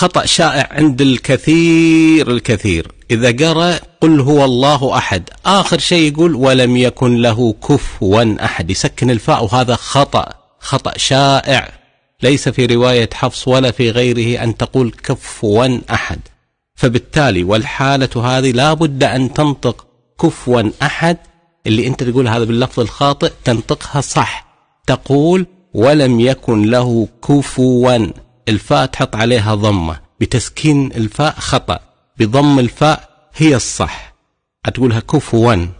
خطأ شائع عند الكثير الكثير إذا قرأ قل هو الله أحد آخر شيء يقول ولم يكن له كفوا أحد يسكن الفاء وهذا خطأ خطأ شائع ليس في رواية حفص ولا في غيره أن تقول كفوا أحد فبالتالي والحالة هذه لا بد أن تنطق كفوا أحد اللي أنت تقول هذا باللفظ الخاطئ تنطقها صح تقول ولم يكن له كفوا الفاء تحط عليها ضمة بتسكين الفاء خطأ بضم الفاء هي الصح اتقولها كفوا